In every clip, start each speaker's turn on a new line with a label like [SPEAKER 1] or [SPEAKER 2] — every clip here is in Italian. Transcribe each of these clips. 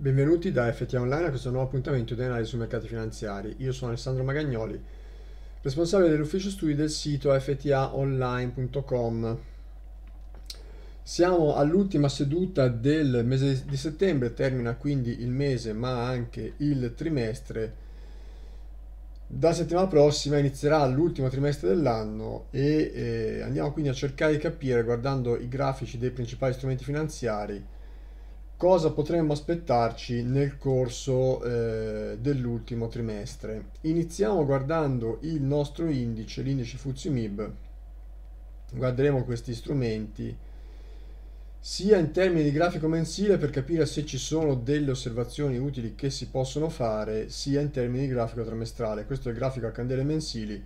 [SPEAKER 1] Benvenuti da FT Online a questo nuovo appuntamento di analisi sui mercati finanziari. Io sono Alessandro Magagnoli, responsabile dell'ufficio studi del sito ftaonline.com. Siamo all'ultima seduta del mese di settembre, termina quindi il mese ma anche il trimestre. Da settimana prossima inizierà l'ultimo trimestre dell'anno e eh, andiamo quindi a cercare di capire, guardando i grafici dei principali strumenti finanziari, cosa potremmo aspettarci nel corso eh, dell'ultimo trimestre. Iniziamo guardando il nostro indice, l'indice MIB. guarderemo questi strumenti sia in termini di grafico mensile per capire se ci sono delle osservazioni utili che si possono fare, sia in termini di grafico trimestrale. Questo è il grafico a candele mensili.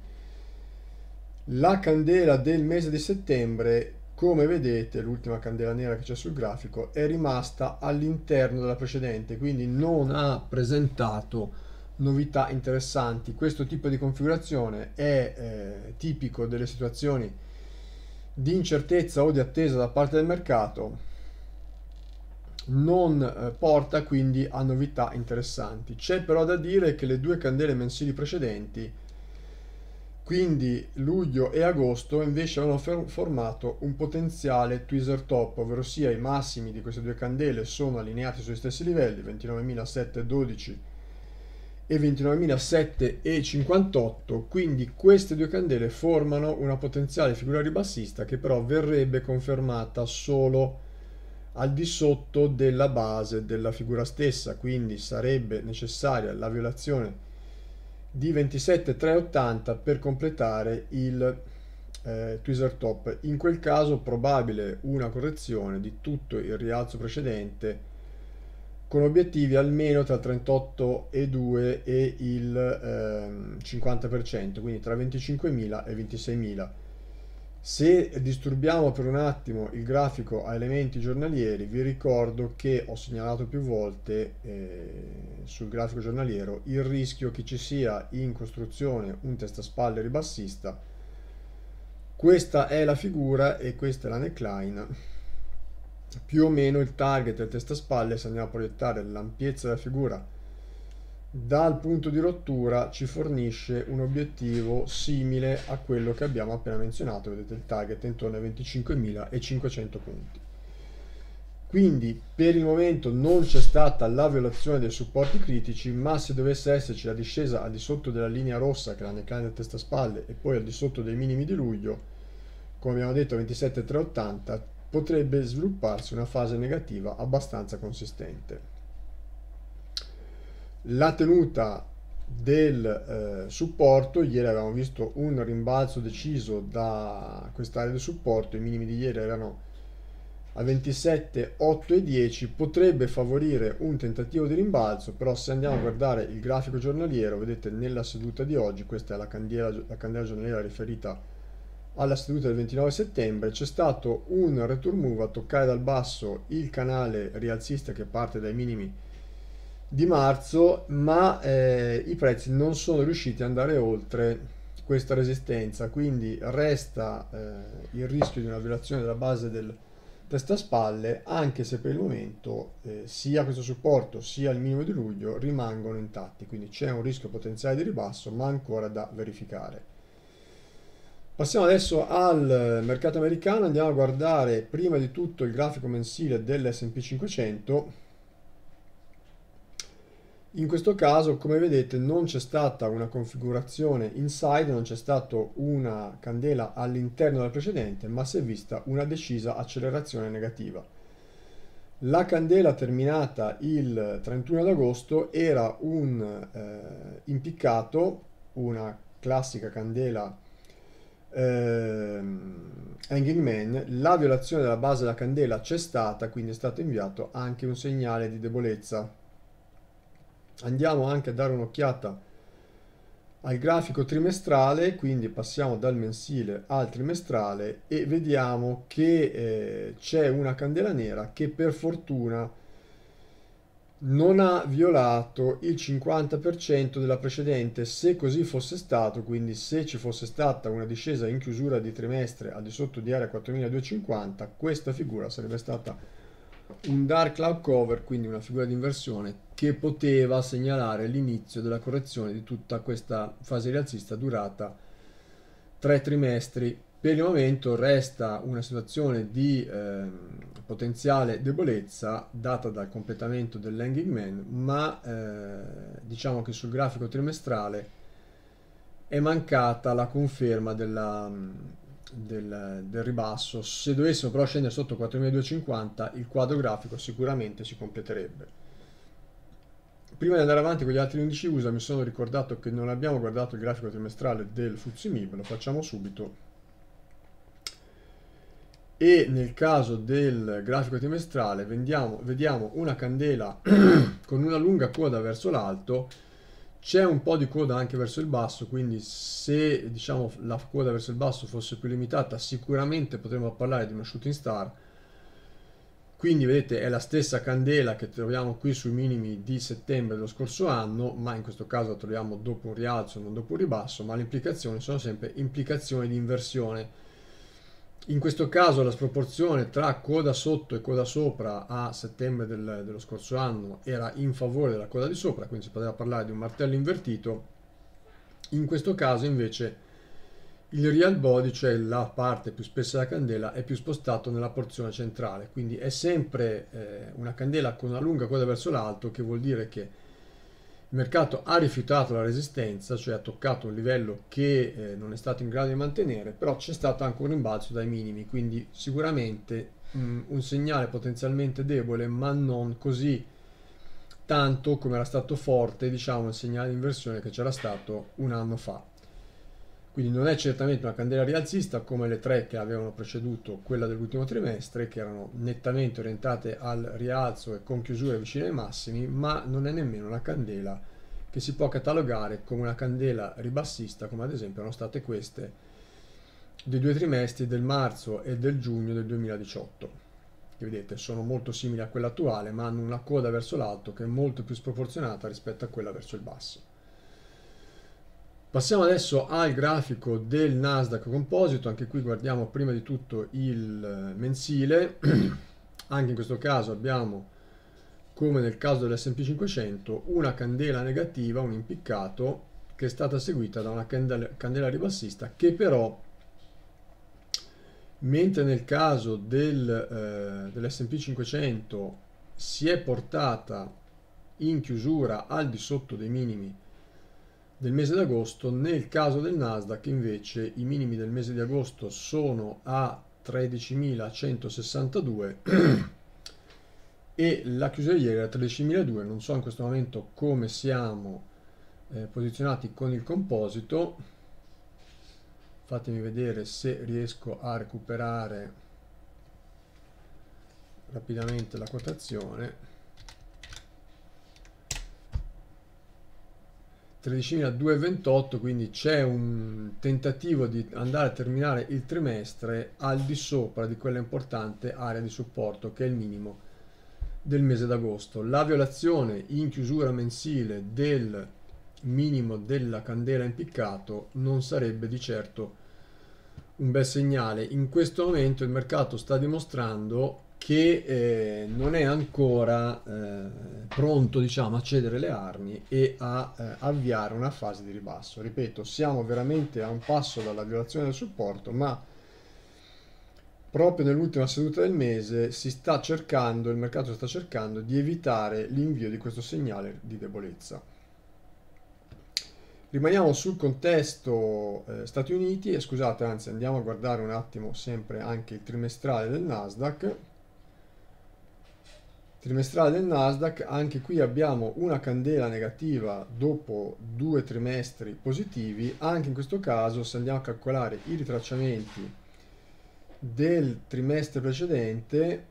[SPEAKER 1] La candela del mese di settembre come vedete l'ultima candela nera che c'è sul grafico è rimasta all'interno della precedente quindi non ha presentato novità interessanti questo tipo di configurazione è eh, tipico delle situazioni di incertezza o di attesa da parte del mercato non eh, porta quindi a novità interessanti c'è però da dire che le due candele mensili precedenti quindi luglio e agosto invece hanno formato un potenziale tweezer top, ovvero sia i massimi di queste due candele sono allineati sui stessi livelli, 29.712 e 29.758, quindi queste due candele formano una potenziale figura ribassista che però verrebbe confermata solo al di sotto della base della figura stessa, quindi sarebbe necessaria la violazione di 27380 per completare il eh, tweezer top. In quel caso probabile una correzione di tutto il rialzo precedente con obiettivi almeno tra il 38,2 e il ehm, 50%, quindi tra 25.000 e 26.000. Se disturbiamo per un attimo il grafico a elementi giornalieri, vi ricordo che ho segnalato più volte eh, sul grafico giornaliero il rischio che ci sia in costruzione un testaspalle ribassista. Questa è la figura e questa è la neckline. Più o meno il target del testaspalle, se andiamo a proiettare l'ampiezza della figura dal punto di rottura ci fornisce un obiettivo simile a quello che abbiamo appena menzionato, vedete il target intorno ai 25.500 punti. Quindi per il momento non c'è stata la violazione dei supporti critici, ma se dovesse esserci la discesa al di sotto della linea rossa che è la nel canale testa spalle e poi al di sotto dei minimi di luglio, come abbiamo detto 27.380, potrebbe svilupparsi una fase negativa abbastanza consistente la tenuta del eh, supporto, ieri avevamo visto un rimbalzo deciso da quest'area del supporto, i minimi di ieri erano a 27, 8 e 10, potrebbe favorire un tentativo di rimbalzo, però se andiamo a guardare il grafico giornaliero, vedete nella seduta di oggi, questa è la candela, la candela giornaliera riferita alla seduta del 29 settembre, c'è stato un return move a toccare dal basso il canale rialzista che parte dai minimi di marzo, ma eh, i prezzi non sono riusciti ad andare oltre questa resistenza, quindi resta eh, il rischio di una violazione della base del testaspalle, anche se per il momento eh, sia questo supporto sia il minimo di luglio rimangono intatti, quindi c'è un rischio potenziale di ribasso, ma ancora da verificare. Passiamo adesso al mercato americano, andiamo a guardare prima di tutto il grafico mensile dell'S&P 500 in questo caso, come vedete, non c'è stata una configurazione inside, non c'è stata una candela all'interno del precedente, ma si è vista una decisa accelerazione negativa. La candela terminata il 31 ad agosto era un eh, impiccato, una classica candela eh, Hanging Man, la violazione della base della candela c'è stata, quindi è stato inviato anche un segnale di debolezza andiamo anche a dare un'occhiata al grafico trimestrale, quindi passiamo dal mensile al trimestrale e vediamo che eh, c'è una candela nera che per fortuna non ha violato il 50% della precedente se così fosse stato quindi se ci fosse stata una discesa in chiusura di trimestre al di sotto di area 4250 questa figura sarebbe stata un dark cloud cover, quindi una figura di inversione, che poteva segnalare l'inizio della correzione di tutta questa fase rialzista durata tre trimestri. Per il momento resta una situazione di eh, potenziale debolezza data dal completamento dell'hanging man, ma eh, diciamo che sul grafico trimestrale è mancata la conferma della del, del ribasso, se dovessero però scendere sotto 4250 il quadro grafico sicuramente si completerebbe. Prima di andare avanti con gli altri 11 USA mi sono ricordato che non abbiamo guardato il grafico trimestrale del FTSE lo facciamo subito. E nel caso del grafico trimestrale vendiamo, vediamo una candela con una lunga coda verso l'alto c'è un po' di coda anche verso il basso, quindi se diciamo, la coda verso il basso fosse più limitata, sicuramente potremmo parlare di una shooting star. Quindi vedete è la stessa candela che troviamo qui sui minimi di settembre dello scorso anno, ma in questo caso la troviamo dopo un rialzo, non dopo un ribasso, ma le implicazioni sono sempre implicazioni di inversione in questo caso la sproporzione tra coda sotto e coda sopra a settembre del, dello scorso anno era in favore della coda di sopra, quindi si poteva parlare di un martello invertito. In questo caso invece il real body, cioè la parte più spessa della candela, è più spostato nella porzione centrale, quindi è sempre eh, una candela con una lunga coda verso l'alto, che vuol dire che il mercato ha rifiutato la resistenza, cioè ha toccato un livello che eh, non è stato in grado di mantenere, però c'è stato anche un rimbalzo dai minimi, quindi sicuramente mh, un segnale potenzialmente debole, ma non così tanto come era stato forte, diciamo, il segnale di inversione che c'era stato un anno fa. Quindi non è certamente una candela rialzista come le tre che avevano preceduto quella dell'ultimo trimestre, che erano nettamente orientate al rialzo e con chiusure vicine ai massimi, ma non è nemmeno una candela che si può catalogare come una candela ribassista, come ad esempio erano state queste dei due trimestri del marzo e del giugno del 2018 che vedete sono molto simili a quella attuale ma hanno una coda verso l'alto che è molto più sproporzionata rispetto a quella verso il basso Passiamo adesso al grafico del Nasdaq Composito, anche qui guardiamo prima di tutto il eh, mensile, anche in questo caso abbiamo come nel caso dell'S&P 500 una candela negativa, un impiccato che è stata seguita da una candela, candela ribassista che però mentre nel caso del, eh, dell'S&P 500 si è portata in chiusura al di sotto dei minimi del mese d'agosto. Nel caso del Nasdaq invece i minimi del mese di agosto sono a 13.162 e la chiusura ieri era 13.002. Non so in questo momento come siamo eh, posizionati con il composito. Fatemi vedere se riesco a recuperare rapidamente la quotazione. tredicina quindi c'è un tentativo di andare a terminare il trimestre al di sopra di quella importante area di supporto che è il minimo del mese d'agosto la violazione in chiusura mensile del minimo della candela impiccato non sarebbe di certo un bel segnale in questo momento il mercato sta dimostrando che eh, non è ancora eh, pronto diciamo, a cedere le armi e a eh, avviare una fase di ribasso. Ripeto, siamo veramente a un passo dalla violazione del supporto, ma proprio nell'ultima seduta del mese si sta cercando, il mercato sta cercando di evitare l'invio di questo segnale di debolezza. Rimaniamo sul contesto eh, Stati Uniti e scusate, anzi andiamo a guardare un attimo sempre anche il trimestrale del Nasdaq trimestrale del Nasdaq, anche qui abbiamo una candela negativa dopo due trimestri positivi, anche in questo caso se andiamo a calcolare i ritracciamenti del trimestre precedente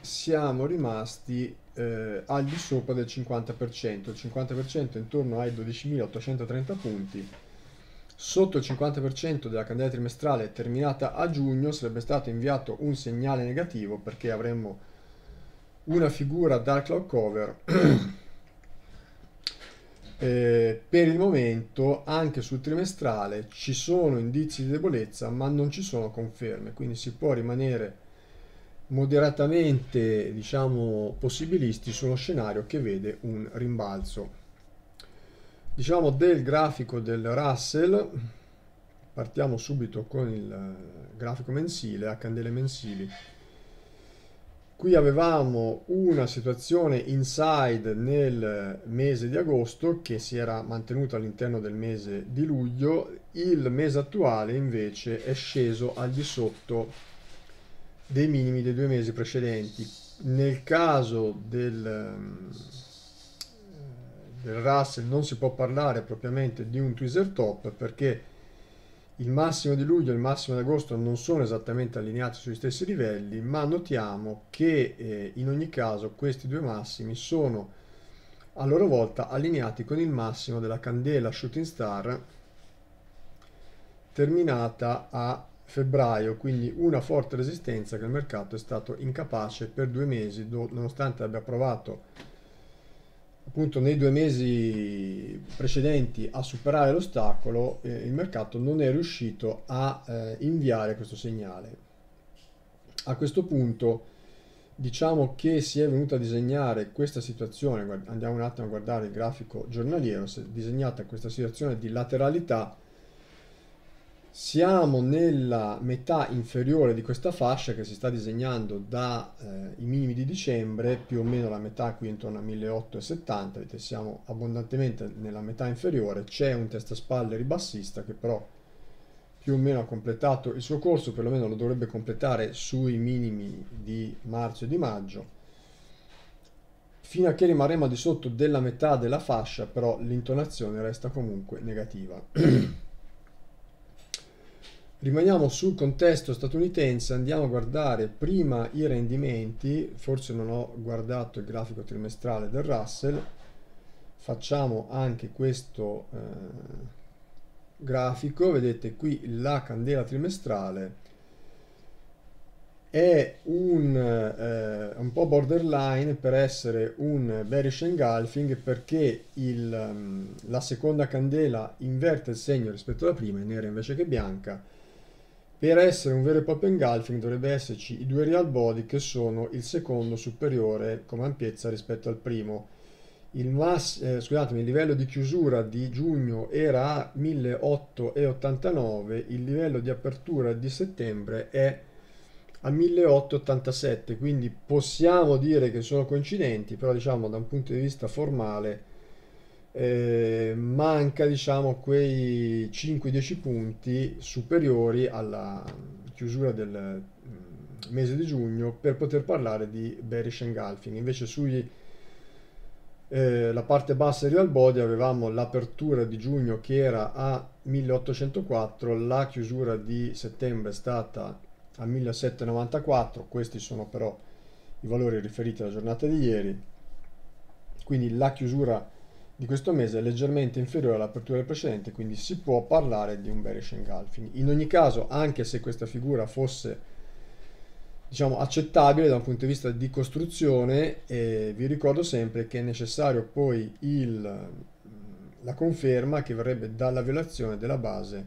[SPEAKER 1] siamo rimasti eh, al di sopra del 50%, il 50% intorno ai 12.830 punti, sotto il 50% della candela trimestrale terminata a giugno sarebbe stato inviato un segnale negativo perché avremmo una figura dal cloud cover eh, per il momento anche sul trimestrale ci sono indizi di debolezza ma non ci sono conferme quindi si può rimanere moderatamente diciamo possibilisti sullo scenario che vede un rimbalzo diciamo del grafico del Russell partiamo subito con il eh, grafico mensile a candele mensili qui avevamo una situazione inside nel mese di agosto che si era mantenuta all'interno del mese di luglio, il mese attuale invece è sceso al di sotto dei minimi dei due mesi precedenti. Nel caso del, eh, del Russell non si può parlare propriamente di un tweezer top perché il massimo di luglio e il massimo di agosto non sono esattamente allineati sugli stessi livelli, ma notiamo che eh, in ogni caso questi due massimi sono a loro volta allineati con il massimo della candela Shooting Star terminata a febbraio, quindi una forte resistenza che il mercato è stato incapace per due mesi, nonostante abbia provato appunto nei due mesi precedenti a superare l'ostacolo, eh, il mercato non è riuscito a eh, inviare questo segnale. A questo punto diciamo che si è venuta a disegnare questa situazione, andiamo un attimo a guardare il grafico giornaliero, si è disegnata questa situazione di lateralità siamo nella metà inferiore di questa fascia che si sta disegnando dai eh, minimi di dicembre, più o meno la metà qui intorno a 1870, vedete siamo abbondantemente nella metà inferiore, c'è un testaspalle ribassista che però più o meno ha completato il suo corso, perlomeno lo dovrebbe completare sui minimi di marzo e di maggio, fino a che rimarremo al di sotto della metà della fascia, però l'intonazione resta comunque negativa. Rimaniamo sul contesto statunitense, andiamo a guardare prima i rendimenti, forse non ho guardato il grafico trimestrale del Russell, facciamo anche questo eh, grafico, vedete qui la candela trimestrale è un, eh, un po' borderline per essere un bearish engulfing perché il, mm, la seconda candela inverte il segno rispetto alla prima, è nera invece che bianca, per essere un vero e proprio engulfing dovrebbe esserci i due real body che sono il secondo superiore come ampiezza rispetto al primo. Il, mass, eh, scusatemi, il livello di chiusura di giugno era a 1889, il livello di apertura di settembre è a 1887, quindi possiamo dire che sono coincidenti, però diciamo da un punto di vista formale eh, manca diciamo quei 5-10 punti superiori alla chiusura del mm, mese di giugno per poter parlare di bearish engulfing invece sui eh, la parte bassa di real body avevamo l'apertura di giugno che era a 1804 la chiusura di settembre è stata a 1794 questi sono però i valori riferiti alla giornata di ieri quindi la chiusura di questo mese è leggermente inferiore all'apertura precedente, quindi si può parlare di un bearish engulfing. In ogni caso, anche se questa figura fosse diciamo accettabile da un punto di vista di costruzione e eh, vi ricordo sempre che è necessario poi il, mm, la conferma che verrebbe dalla violazione della base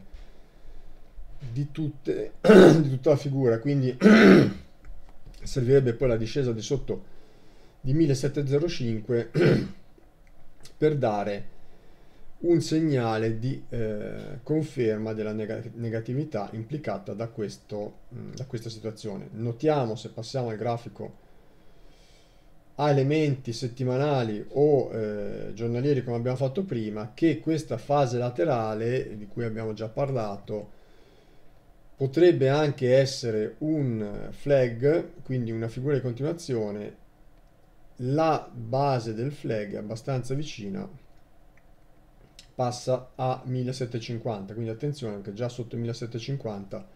[SPEAKER 1] di, tutte, di tutta la figura quindi servirebbe poi la discesa di sotto di 1705 per dare un segnale di eh, conferma della negatività implicata da, questo, mm, da questa situazione. Notiamo se passiamo al grafico a elementi settimanali o eh, giornalieri come abbiamo fatto prima che questa fase laterale di cui abbiamo già parlato potrebbe anche essere un eh, flag, quindi una figura di continuazione la base del flag abbastanza vicina passa a 1750 quindi attenzione che già sotto 1750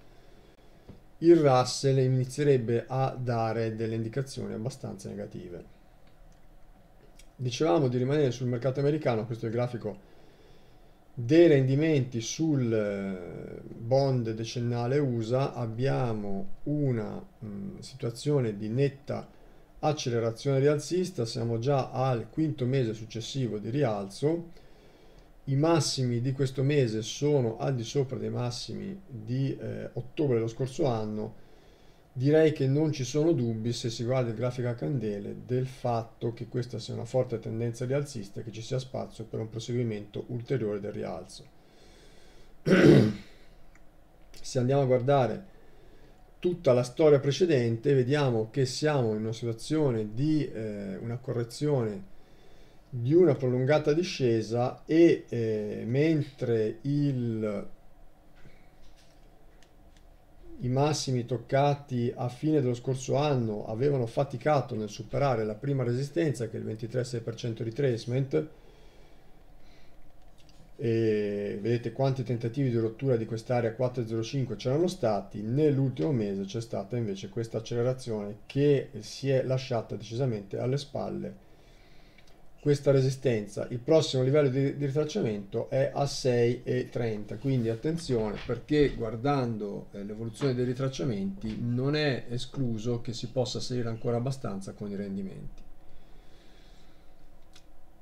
[SPEAKER 1] il Russell inizierebbe a dare delle indicazioni abbastanza negative dicevamo di rimanere sul mercato americano questo è il grafico dei rendimenti sul eh, bond decennale USA abbiamo una mh, mm, situazione di netta accelerazione rialzista, siamo già al quinto mese successivo di rialzo, i massimi di questo mese sono al di sopra dei massimi di eh, ottobre dello scorso anno, direi che non ci sono dubbi se si guarda il grafico a candele del fatto che questa sia una forte tendenza rialzista e che ci sia spazio per un proseguimento ulteriore del rialzo. se andiamo a guardare tutta la storia precedente vediamo che siamo in una situazione di eh, una correzione di una prolungata discesa e eh, mentre il, i massimi toccati a fine dello scorso anno avevano faticato nel superare la prima resistenza che è il 23,6% retracement e vedete quanti tentativi di rottura di quest'area 405 c'erano stati nell'ultimo mese c'è stata invece questa accelerazione che si è lasciata decisamente alle spalle questa resistenza il prossimo livello di, di ritracciamento è a 6,30 quindi attenzione perché guardando eh, l'evoluzione dei ritracciamenti non è escluso che si possa salire ancora abbastanza con i rendimenti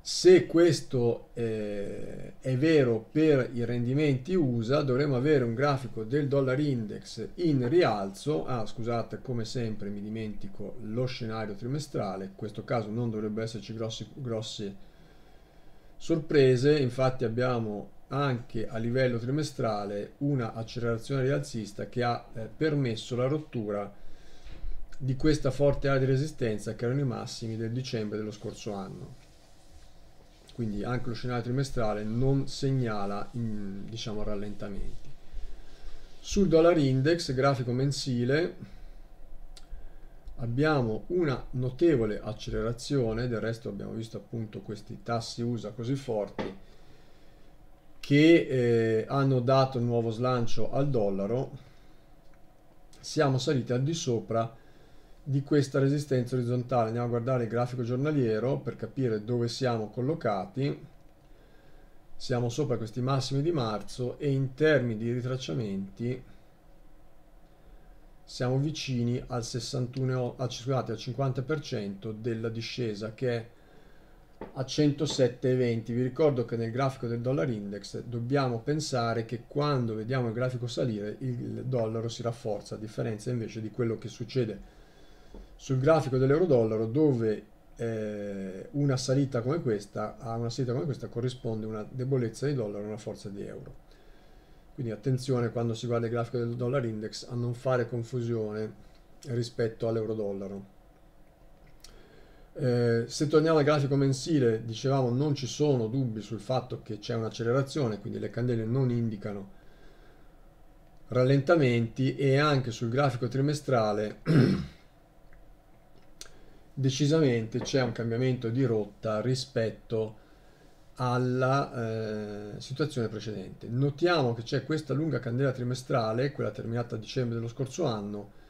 [SPEAKER 1] se questo eh, è vero per i rendimenti USA, dovremmo avere un grafico del dollar index in rialzo. Ah, scusate, come sempre mi dimentico lo scenario trimestrale. In questo caso non dovrebbe esserci grossi, grosse sorprese. Infatti abbiamo anche a livello trimestrale una accelerazione rialzista che ha eh, permesso la rottura di questa forte area di resistenza che erano i massimi del dicembre dello scorso anno quindi anche lo scenario trimestrale non segnala in, diciamo, rallentamenti. Sul dollar index, grafico mensile, abbiamo una notevole accelerazione, del resto abbiamo visto appunto questi tassi USA così forti che eh, hanno dato nuovo slancio al dollaro, siamo saliti al di sopra di questa resistenza orizzontale. Andiamo a guardare il grafico giornaliero per capire dove siamo collocati. Siamo sopra questi massimi di marzo e in termini di ritracciamenti siamo vicini al, 61, al 50% della discesa che è a 107,20. Vi ricordo che nel grafico del dollar index dobbiamo pensare che quando vediamo il grafico salire il dollaro si rafforza, a differenza invece di quello che succede sul grafico dell'euro-dollaro dove eh, una salita come questa a una salita come questa corrisponde una debolezza di dollaro e una forza di euro. Quindi attenzione quando si guarda il grafico del dollaro index a non fare confusione rispetto all'euro-dollaro. Eh, se torniamo al grafico mensile, dicevamo non ci sono dubbi sul fatto che c'è un'accelerazione, quindi le candele non indicano rallentamenti e anche sul grafico trimestrale decisamente c'è un cambiamento di rotta rispetto alla eh, situazione precedente. Notiamo che c'è questa lunga candela trimestrale, quella terminata a dicembre dello scorso anno,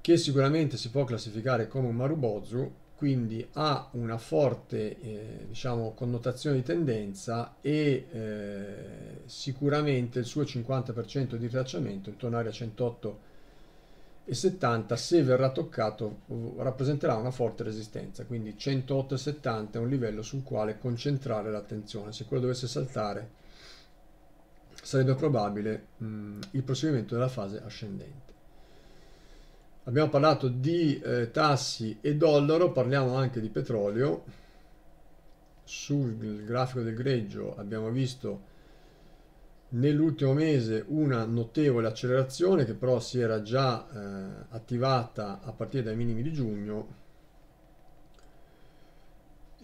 [SPEAKER 1] che sicuramente si può classificare come un marubozu, quindi ha una forte eh, diciamo, connotazione di tendenza e eh, sicuramente il suo 50% di ritracciamento, intorno a 108 e 70 se verrà toccato rappresenterà una forte resistenza quindi 108 e 70 è un livello sul quale concentrare l'attenzione se quello dovesse saltare sarebbe probabile mh, mm, il proseguimento della fase ascendente abbiamo parlato di eh, tassi e dollaro parliamo anche di petrolio sul grafico del greggio abbiamo visto nell'ultimo mese una notevole accelerazione che però si era già eh, attivata a partire dai minimi di giugno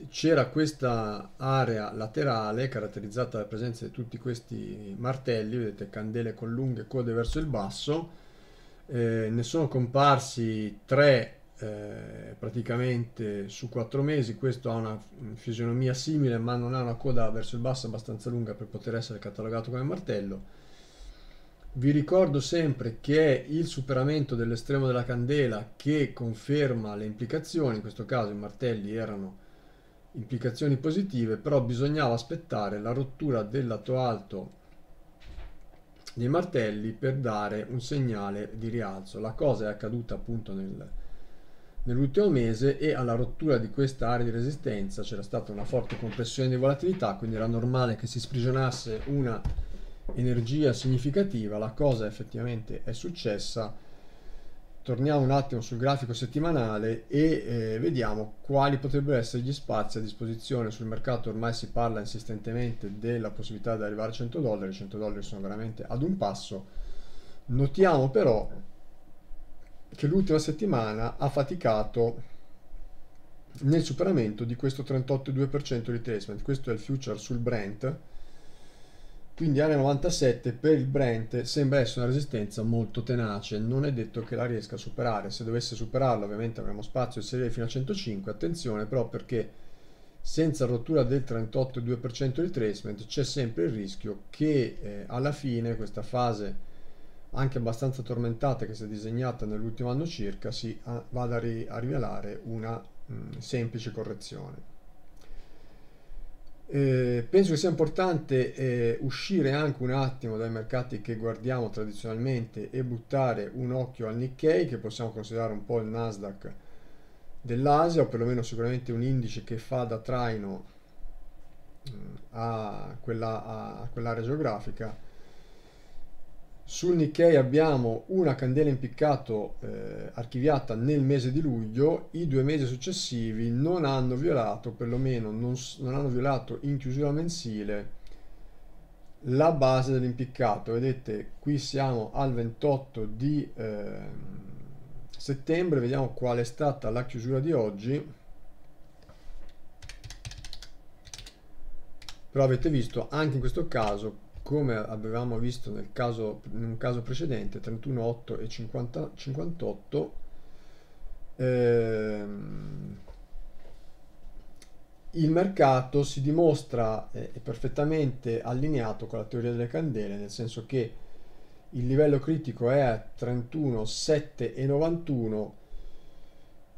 [SPEAKER 1] c'era questa area laterale caratterizzata dalla presenza di tutti questi martelli vedete candele con lunghe code verso il basso eh, ne sono comparsi tre eh, praticamente su quattro mesi, questo ha una fisionomia simile ma non ha una coda verso il basso abbastanza lunga per poter essere catalogato come martello. Vi ricordo sempre che è il superamento dell'estremo della candela che conferma le implicazioni, in questo caso i martelli erano implicazioni positive, però bisognava aspettare la rottura del lato alto dei martelli per dare un segnale di rialzo. La cosa è accaduta appunto nel, nell'ultimo mese e alla rottura di questa area di resistenza c'era stata una forte compressione di volatilità, quindi era normale che si sprigionasse una energia significativa, la cosa effettivamente è successa. Torniamo un attimo sul grafico settimanale e eh, vediamo quali potrebbero essere gli spazi a disposizione sul mercato. Ormai si parla insistentemente della possibilità di arrivare a 100 dollari, 100 dollari sono veramente ad un passo. Notiamo però che l'ultima settimana ha faticato nel superamento di questo 38,2% di retracement. Questo è il future sul Brent, quindi area 97 per il Brent sembra essere una resistenza molto tenace, non è detto che la riesca a superare, se dovesse superarla ovviamente avremo spazio di salire fino a 105, attenzione però perché senza rottura del 38,2% di tracement c'è sempre il rischio che eh, alla fine questa fase anche abbastanza tormentata che si è disegnata nell'ultimo anno circa, si ah, vada a, rivelare una mh, mm, semplice correzione. Eh, penso che sia importante eh, uscire anche un attimo dai mercati che guardiamo tradizionalmente e buttare un occhio al Nikkei, che possiamo considerare un po' il Nasdaq dell'Asia, o perlomeno sicuramente un indice che fa da traino mh, mm, a, quella, a quell'area geografica sul Nikkei abbiamo una candela impiccato eh, archiviata nel mese di luglio, i due mesi successivi non hanno violato, perlomeno non, non hanno violato in chiusura mensile, la base dell'impiccato. Vedete, qui siamo al 28 di eh, settembre, vediamo qual è stata la chiusura di oggi. Però avete visto anche in questo caso come avevamo visto nel caso, in un caso precedente 31,8 e 50, 58 ehm, il mercato si dimostra eh, perfettamente allineato con la teoria delle candele nel senso che il livello critico è a 31,7 e 91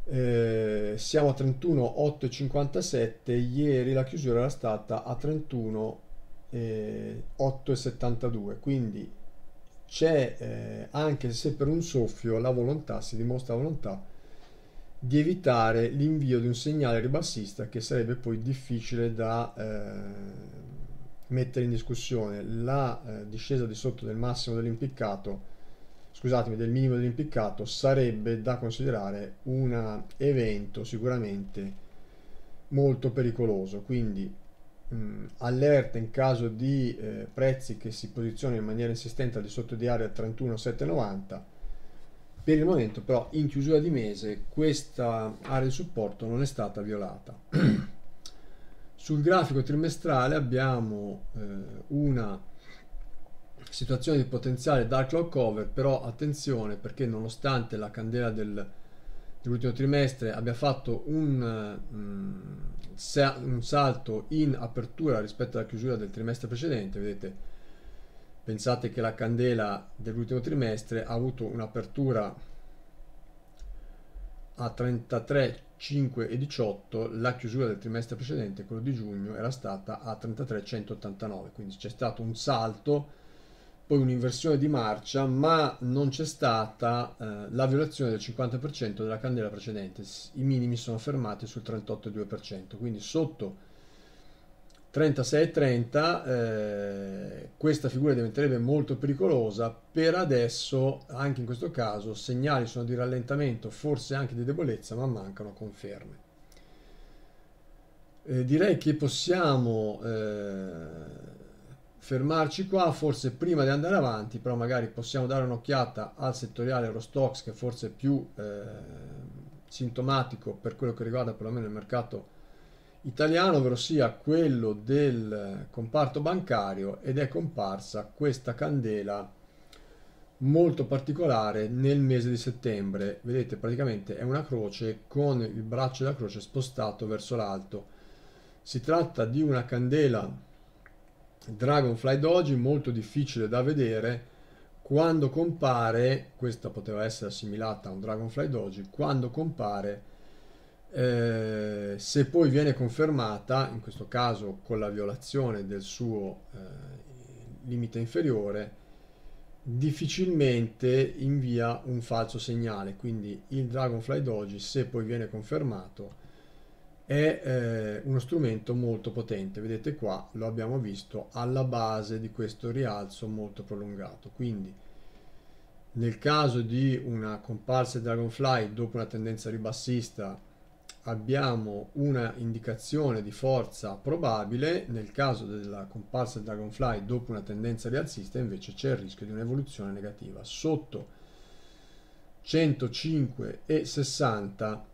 [SPEAKER 1] eh, siamo a 31,8 e 57 ieri la chiusura era stata a 31 eh, 8,72 quindi c'è eh, anche se per un soffio la volontà si dimostra volontà di evitare l'invio di un segnale ribassista che sarebbe poi difficile da eh, mettere in discussione la eh, discesa di sotto del massimo dell'impiccato scusatemi del minimo dell'impiccato sarebbe da considerare un evento sicuramente molto pericoloso quindi mh, allerta in caso di eh, prezzi che si posizionano in maniera insistente al di sotto di area 31,790 per il momento però in chiusura di mese questa area di supporto non è stata violata sul grafico trimestrale abbiamo eh, una situazione di potenziale dark low cover però attenzione perché nonostante la candela del dell'ultimo trimestre abbia fatto un, mm, un, salto in apertura rispetto alla chiusura del trimestre precedente, vedete, pensate che la candela dell'ultimo trimestre ha avuto un'apertura a 33 5 e 18 la chiusura del trimestre precedente quello di giugno era stata a 33,189 quindi c'è stato un salto poi un'inversione di marcia, ma non c'è stata eh, la violazione del 50% della candela precedente. I minimi sono fermati sul 38,2%, quindi sotto 36,30 eh, questa figura diventerebbe molto pericolosa. Per adesso, anche in questo caso, segnali sono di rallentamento, forse anche di debolezza, ma mancano conferme. Eh, direi che possiamo eh, fermarci qua, forse prima di andare avanti, però magari possiamo dare un'occhiata al settoriale Eurostox che forse è più eh, sintomatico per quello che riguarda perlomeno il mercato italiano, ovvero sia quello del comparto bancario ed è comparsa questa candela molto particolare nel mese di settembre. Vedete, praticamente è una croce con il braccio della croce spostato verso l'alto. Si tratta di una candela Dragonfly Doji molto difficile da vedere quando compare, questa poteva essere assimilata a un Dragonfly Doji, quando compare, eh, se poi viene confermata, in questo caso con la violazione del suo eh, limite inferiore, difficilmente invia un falso segnale, quindi il Dragonfly Doji, se poi viene confermato, è eh, uno strumento molto potente vedete qua lo abbiamo visto alla base di questo rialzo molto prolungato quindi nel caso di una comparsa Dragonfly dopo una tendenza ribassista abbiamo una indicazione di forza probabile, nel caso della comparsa Dragonfly dopo una tendenza rialzista invece c'è il rischio di un'evoluzione negativa. Sotto 105 e 60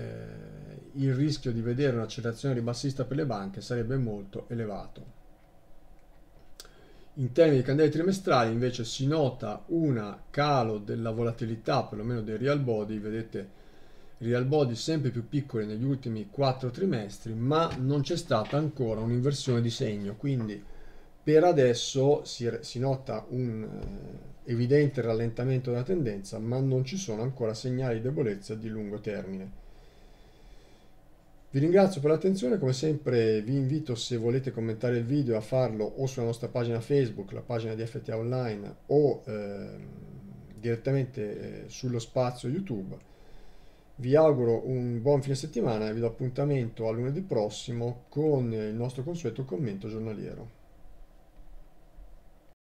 [SPEAKER 1] eh, il rischio di vedere un'accelerazione ribassista per le banche sarebbe molto elevato. In termini di candele trimestrali invece si nota un calo della volatilità, perlomeno dei real body, vedete real body sempre più piccoli negli ultimi 4 trimestri, ma non c'è stata ancora un'inversione di segno, quindi per adesso si, si nota un eh, evidente rallentamento della tendenza, ma non ci sono ancora segnali di debolezza di lungo termine. Vi ringrazio per l'attenzione, come sempre vi invito se volete commentare il video a farlo o sulla nostra pagina Facebook, la pagina di FTA Online o eh, direttamente eh, sullo spazio YouTube. Vi auguro un buon fine settimana e vi do appuntamento a lunedì prossimo con il nostro consueto commento giornaliero.